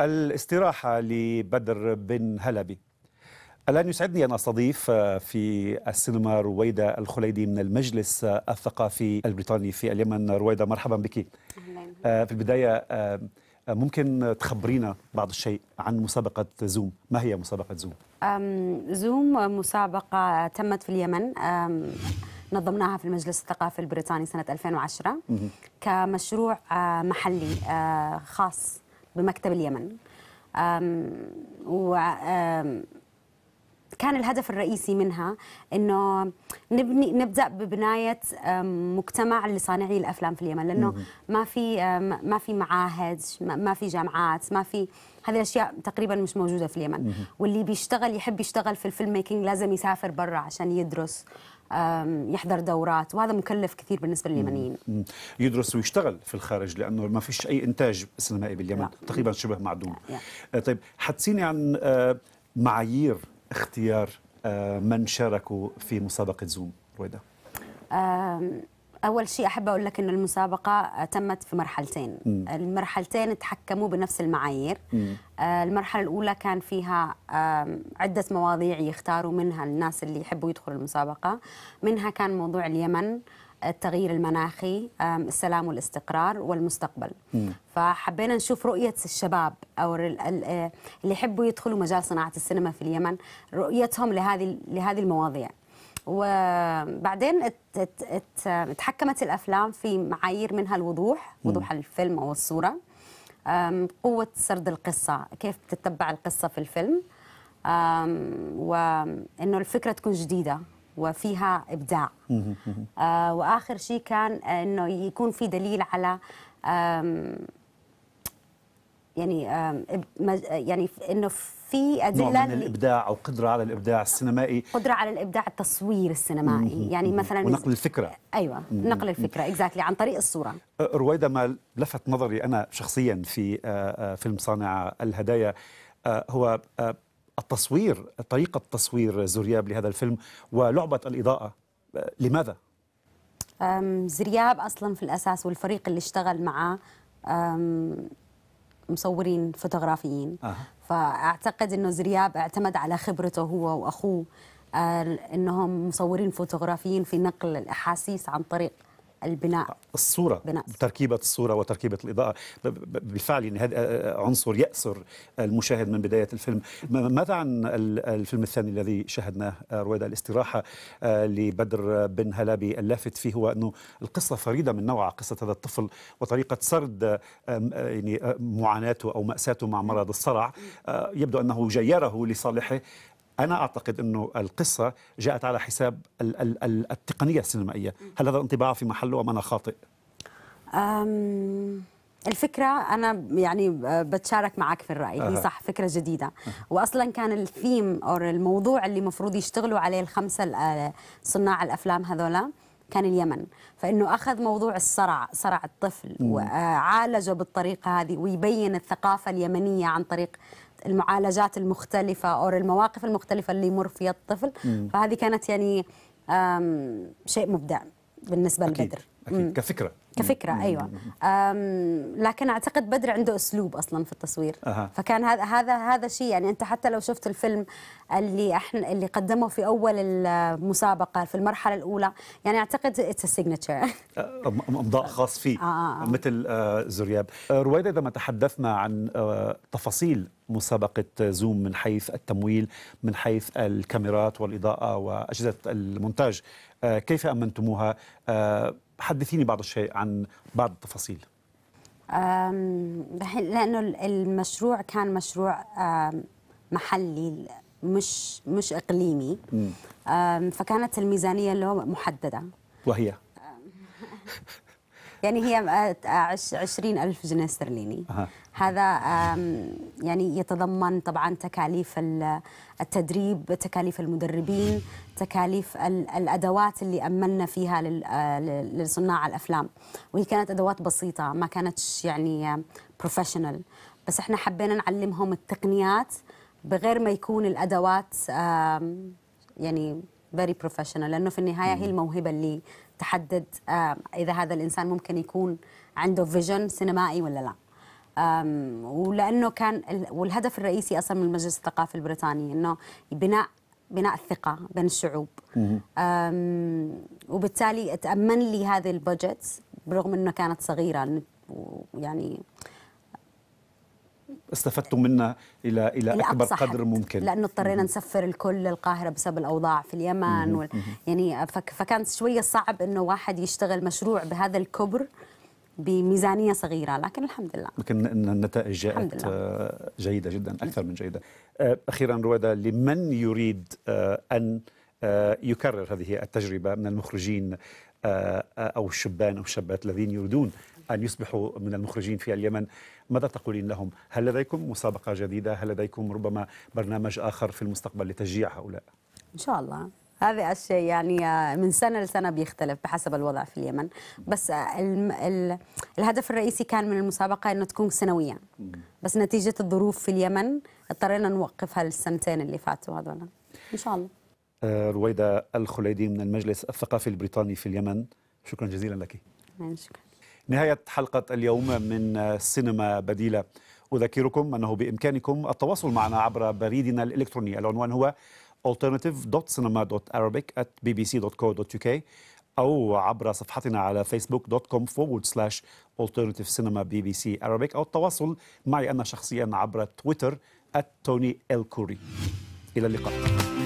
الاستراحة لبدر بن هلبي الآن يسعدني أن أستضيف آه، في السينما رويدة الخليدي من المجلس آه، الثقافي البريطاني في اليمن رويدة مرحبا بك آه، في البداية ممكن تخبرينا بعض الشيء عن مسابقة زوم ما هي مسابقة زوم؟ زوم مسابقة تمت في اليمن نظمناها في المجلس الثقافي البريطاني سنة 2010 كمشروع محلي خاص بمكتب اليمن و كان الهدف الرئيسي منها انه نبني نبدا ببنايه مجتمع لصانعي الافلام في اليمن لانه ما في ما في معاهد ما في جامعات ما في هذه الاشياء تقريبا مش موجوده في اليمن واللي بيشتغل يحب يشتغل في الفيلم ميكينج لازم يسافر برا عشان يدرس يحضر دورات وهذا مكلف كثير بالنسبه لليمنيين يدرس ويشتغل في الخارج لانه ما فيش اي انتاج سينمائي باليمن لا. تقريبا شبه معدوم لا. آه، طيب حدثيني عن آه، معايير اختيار آه، من شاركوا في مسابقه زوم رويدا اول شيء احب اقول لك ان المسابقه تمت في مرحلتين م. المرحلتين تحكموا بنفس المعايير م. آه، المرحله الاولى كان فيها عده مواضيع يختاروا منها الناس اللي يحبوا يدخلوا المسابقه منها كان موضوع اليمن التغيير المناخي السلام والاستقرار والمستقبل م. فحبينا نشوف رؤية الشباب أو آه، اللي يحبوا يدخلوا مجال صناعة السينما في اليمن رؤيتهم لهذه لهذه المواضيع وبعدين اتحكمت الافلام في معايير منها الوضوح وضوح الفيلم او الصوره قوه سرد القصه كيف تتبع القصه في الفيلم وانه الفكره تكون جديده وفيها ابداع أه، واخر شيء كان انه يكون في دليل على يعني يعني انه في ادله نوع من الابداع او قدره على الابداع السينمائي قدره على الابداع التصوير السينمائي يعني مثلا ونقل الفكره ايوه نقل الفكره اكزاكتلي عن طريق الصوره رويدا ما لفت نظري انا شخصيا في فيلم صانع الهدايا هو التصوير طريقه تصوير زرياب لهذا الفيلم ولعبه الاضاءه لماذا زرياب اصلا في الاساس والفريق اللي اشتغل معه مصورين فوتوغرافيين أه. فاعتقد انه زرياب اعتمد على خبرته هو واخوه آه، انهم مصورين فوتوغرافيين في نقل الاحاسيس عن طريق البناء الصورة بناء. تركيبة الصورة وتركيبة الإضاءة بالفعل يعني هذا آه، عنصر يأسر المشاهد من بداية الفيلم ماذا عن الفيلم الثاني الذي شاهدناه آه، رويدا الاستراحة آه، لبدر بن هلابي اللافت فيه هو أنه القصة فريدة من نوعها قصة هذا الطفل وطريقة سرد يعني معاناته أو مأساته مع مرض الصرع يبدو أنه جيره لصالحه انا اعتقد انه القصه جاءت على حساب التقنيه السينمائيه هل هذا الانطباع في محله ام انا خاطئ أم الفكرة أنا يعني آه، بتشارك معك في الرأي هي صح فكرة جديدة وأصلا كان الثيم أو الموضوع اللي مفروض يشتغلوا عليه الخمسة آه، صناع الأفلام هذولا كان اليمن فانه اخذ موضوع الصرع صرع الطفل وعالجه بالطريقه هذه ويبين الثقافه اليمنيه عن طريق المعالجات المختلفه او المواقف المختلفه اللي يمر فيها الطفل مم. فهذه كانت يعني شيء مبدع بالنسبه أكيد. لبدر اكيد مم. كفكره كفكره ايوه لكن اعتقد بدر عنده اسلوب اصلا في التصوير أه. فكان هذا هذا هذا شيء يعني انت حتى لو شفت الفيلم اللي احنا اللي قدمه في اول المسابقه في المرحله الاولى يعني اعتقد اتس أه، سيجنتشر امضاء خاص فيه آه. آه،, آه. مثل زرياب رويده اذا ما تحدثنا عن تفاصيل مسابقة زوم من حيث التمويل من حيث الكاميرات والإضاءة وأجهزة المونتاج كيف أمنتموها حدثيني بعض الشيء عن عن بعض التفاصيل دحين لانه المشروع كان مشروع محلي مش مش اقليمي فكانت الميزانيه له محدده وهي يعني هي 20 ألف جنيه استرليني هذا يعني يتضمن طبعا تكاليف التدريب تكاليف المدربين تكاليف الأدوات اللي أمنا فيها آه، لصناع الأفلام وهي كانت أدوات بسيطة ما كانتش يعني بروفيشنال آه، بس احنا حبينا نعلمهم التقنيات بغير ما يكون الأدوات يعني فيري بروفيشنال لانه في النهايه هي الموهبه اللي تحدد اذا هذا الانسان ممكن يكون عنده فيجن سينمائي ولا لا. ولانه كان والهدف الرئيسي اصلا من المجلس الثقافي البريطاني انه بناء بناء الثقه بين الشعوب وبالتالي تامن لي هذه البجت برغم انه كانت صغيره يعني استفدتم منها الى الى اكبر قدر ممكن لانه اضطرينا نسفر الكل للقاهره بسبب الاوضاع في اليمن وال... يعني فكانت شويه صعب انه واحد يشتغل مشروع بهذا الكبر بميزانيه صغيره لكن الحمد لله لكن النتائج جاءت آه، جيده جدا اكثر من جيده آه، اخيرا رويدا لمن يريد آه، ان يكرر هذه التجربه من المخرجين او الشبان او الشابات الذين يريدون ان يصبحوا من المخرجين في اليمن ماذا تقولين لهم هل لديكم مسابقه جديده هل لديكم ربما برنامج اخر في المستقبل لتشجيع هؤلاء ان شاء الله هذا الشيء يعني آه، من سنة لسنة بيختلف بحسب الوضع في اليمن بس آه، ال الهدف الرئيسي كان من المسابقة أنه تكون سنويا بس نتيجة الظروف في اليمن اضطرينا نوقفها هالسنتين اللي فاتوا هذولا إن شاء الله آه، رويدة الخليدي من المجلس الثقافي البريطاني في اليمن شكرا جزيلا لك نعم، شكرا نهاية حلقة اليوم من سينما بديلة أذكركم أنه بإمكانكم التواصل معنا عبر بريدنا الإلكتروني العنوان هو alternative.cinema.arabic@bbc.co.uk أو عبر صفحتنا على facebook.com forward slash alternative cinema bbc arabic أو التواصل معي أنا شخصيا عبر تويتر at tony الكوري إلى اللقاء